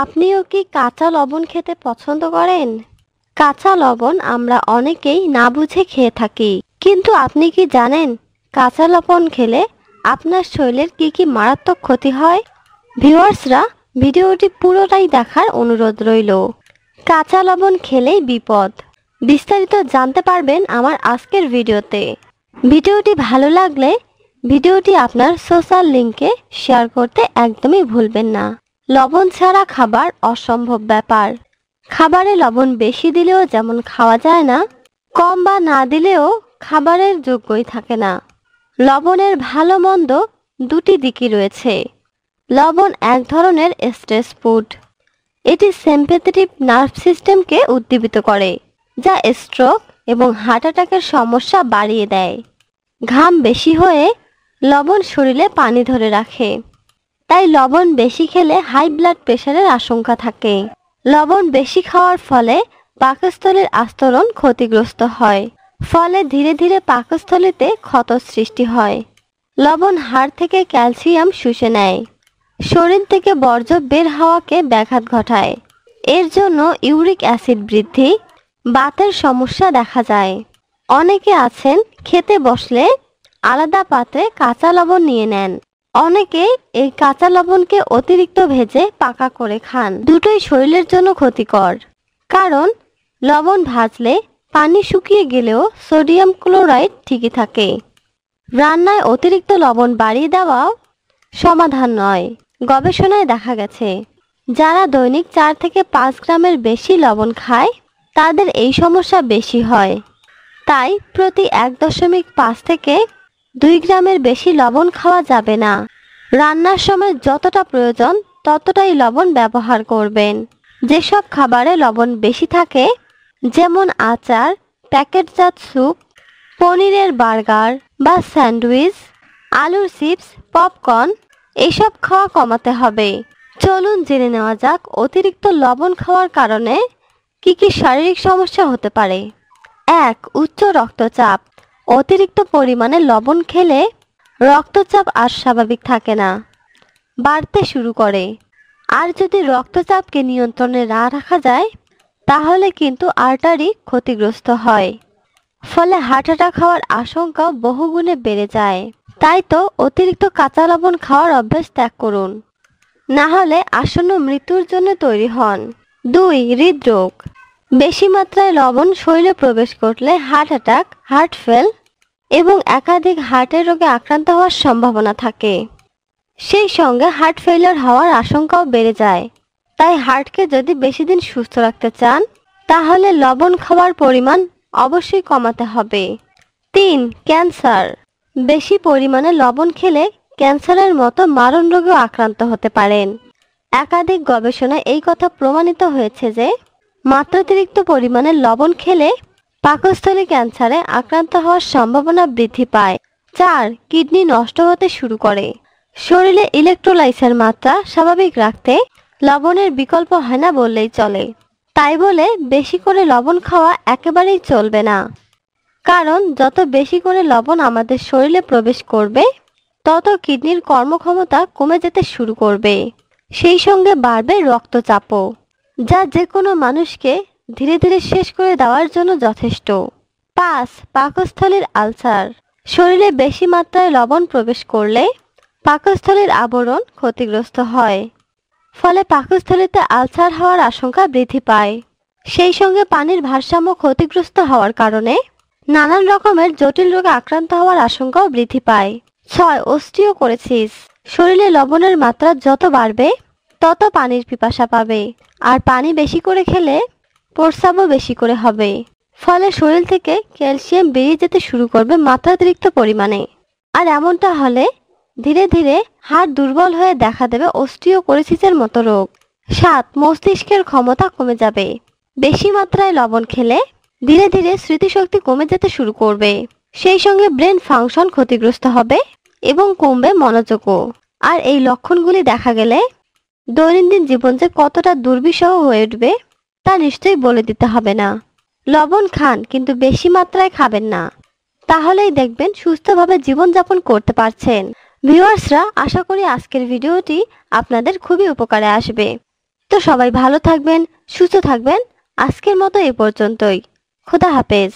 আপনিও কি কাঁচা লবণ খেতে পছন্দ করেন কাঁচা লবণ আমরা অনেকেই না বুঝে খেয়ে থাকি কিন্তু আপনি কি জানেন কাঁচা লবণ খেলে আপনার শরীরের কি কি মারাত্মক ক্ষতি হয় ভিউয়ার্সরা ভিডিওটি পুরোটাই দেখার অনুরোধ রইল কাঁচা লবণ খেলেই বিপদ বিস্তারিত জানতে পারবেন আমার আজকের ভিডিওতে ভিডিওটি ভালো লাগলে ভিডিওটি আপনার সোশ্যাল লিঙ্কে শেয়ার করতে একদমই ভুলবেন না লবণ ছাড়া খাবার অসম্ভব ব্যাপার খাবারে লবণ বেশি দিলেও যেমন খাওয়া যায় না কম বা না দিলেও খাবারের যোগ্যই থাকে না লবণের ভালো মন্দ দুটি দিকই রয়েছে লবণ এক ধরনের স্ট্রেস ফুড এটি সেম্পেথেটিভ নার্ভ সিস্টেমকে উদ্দীপিত করে যা স্ট্রোক এবং হার্ট অ্যাটাকের সমস্যা বাড়িয়ে দেয় ঘাম বেশি হয়ে লবণ শরীরে পানি ধরে রাখে তাই লবণ বেশি খেলে হাই ব্লাড প্রেশারের আশঙ্কা থাকে লবণ বেশি খাওয়ার ফলে পাকস্থলীর আস্তরণ ক্ষতিগ্রস্ত হয় ফলে ধীরে ধীরে পাকস্থলীতে ক্ষত সৃষ্টি হয় লবণ হাড় থেকে ক্যালসিয়াম শুষে নেয় শরীর থেকে বর্জ্য বের হওয়াকে ব্যাঘাত ঘটায় এর জন্য ইউরিক অ্যাসিড বৃদ্ধি বাতের সমস্যা দেখা যায় অনেকে আছেন খেতে বসলে আলাদা পাত্রে কাঁচা লবণ নিয়ে নেন অনেকেই এই কাঁচা লবণকে অতিরিক্ত ভেজে পাকা করে খান দুটোই শরীরের জন্য ক্ষতিকর কারণ লবণ ভাজলে পানি শুকিয়ে গেলেও সোডিয়াম ক্লোরাইড ঠিকই থাকে রান্নায় অতিরিক্ত লবণ বাড়িয়ে দেওয়াও সমাধান নয় গবেষণায় দেখা গেছে যারা দৈনিক চার থেকে পাঁচ গ্রামের বেশি লবণ খায় তাদের এই সমস্যা বেশি হয় তাই প্রতি এক দশমিক পাঁচ থেকে দুই গ্রামের বেশি লবণ খাওয়া যাবে না রান্নার সময় যতটা প্রয়োজন ততটাই লবণ ব্যবহার করবেন যেসব খাবারে লবণ বেশি থাকে যেমন আচার প্যাকেটজাত স্যুপ পনিরের বার্গার বা স্যান্ডউইচ আলুর চিপস পপকর্ন এসব খাওয়া কমাতে হবে চলুন জেনে নেওয়া যাক অতিরিক্ত লবণ খাওয়ার কারণে কি কি শারীরিক সমস্যা হতে পারে এক উচ্চ রক্তচাপ অতিরিক্ত পরিমাণে লবণ খেলে রক্তচাপ আর স্বাভাবিক থাকে না বাড়তে শুরু করে আর যদি রক্তচাপকে নিয়ন্ত্রণে না রাখা যায় তাহলে কিন্তু আর্টারি ক্ষতিগ্রস্ত হয় ফলে হার্ট অ্যাটাক হওয়ার আশঙ্কা বহুগুণে বেড়ে যায় তাই তো অতিরিক্ত কাঁচা লবণ খাওয়ার অভ্যেস ত্যাগ করুন না হলে আসন্ন মৃত্যুর জন্য তৈরি হন দুই হৃদরোগ বেশি মাত্রায় লবণ শরীরে প্রবেশ করলে হার্ট অ্যাটাক হার্ট ফেল এবং একাধিক হার্টের রোগে আক্রান্ত হওয়ার সম্ভাবনা থাকে সেই সঙ্গে হার্ট ফেলিয়ার হওয়ার আশঙ্কাও বেড়ে যায় তাই হার্টকে যদি বেশি দিন সুস্থ রাখতে চান তাহলে লবণ খাওয়ার পরিমাণ অবশ্যই কমাতে হবে তিন ক্যান্সার বেশি পরিমাণে লবণ খেলে ক্যান্সারের মতো মারণ রোগেও আক্রান্ত হতে পারেন একাধিক গবেষণায় এই কথা প্রমাণিত হয়েছে যে মাত্রাতিরিক্ত পরিমাণে লবণ খেলে পাকস্থলী ক্যান্সারে আক্রান্ত হওয়ার সম্ভাবনা বৃদ্ধি পায় চার কিডনি নষ্ট হতে শুরু করে শরীরে ইলেকট্রোলাইসের মাত্রা স্বাভাবিক রাখতে লবণের বিকল্প হয় না বললেই চলে তাই বলে বেশি করে লবণ খাওয়া একেবারেই চলবে না কারণ যত বেশি করে লবণ আমাদের শরীরে প্রবেশ করবে তত কিডনির কর্মক্ষমতা কমে যেতে শুরু করবে সেই সঙ্গে বাড়বে রক্তচাপও যা যে কোনো মানুষকে ধীরে ধীরে শেষ করে দেওয়ার জন্য যথেষ্ট পাঁচ পাকস্থলীর আলসার শরীরে বেশি মাত্রায় লবণ প্রবেশ করলে পাকস্থলীর আবরণ ক্ষতিগ্রস্ত হয় ফলে পাকস্থলীতে আলসার হওয়ার আশঙ্কা বৃদ্ধি পায় সেই সঙ্গে পানির ভারসাম্য ক্ষতিগ্রস্ত হওয়ার কারণে নানান রকমের জটিল রোগে আক্রান্ত হওয়ার আশঙ্কাও বৃদ্ধি পায় ছয় অস্টিও করেছিস শরীরে লবণের মাত্রা যত বাড়বে তত পানির পিপাসা পাবে আর পানি বেশি করে খেলে প্রস্রাবও বেশি করে হবে ফলে শরীর থেকে ক্যালসিয়াম বেরিয়ে যেতে শুরু করবে মাত্রাতিরিক্ত পরিমাণে আর এমনটা হলে ধীরে ধীরে হাড় দুর্বল হয়ে দেখা দেবে অস্টিওকোরিসিসের মতো রোগ সাত মস্তিষ্কের ক্ষমতা কমে যাবে বেশি মাত্রায় লবণ খেলে ধীরে ধীরে স্মৃতিশক্তি কমে যেতে শুরু করবে সেই সঙ্গে ব্রেন ফাংশন ক্ষতিগ্রস্ত হবে এবং কমবে মনোযোগও আর এই লক্ষণগুলি দেখা গেলে দৈনন্দিন জীবন যে কতটা দুর্বিষহ হয়ে উঠবে তা নিশ্চয়ই বলে দিতে হবে না লবণ খান কিন্তু বেশি মাত্রায় খাবেন না তাহলেই দেখবেন সুস্থভাবে জীবনযাপন করতে পারছেন ভিউয়ার্সরা আশা করি আজকের ভিডিওটি আপনাদের খুবই উপকারে আসবে তো সবাই ভালো থাকবেন সুস্থ থাকবেন আজকের মতো এ পর্যন্তই খোদা হাফেজ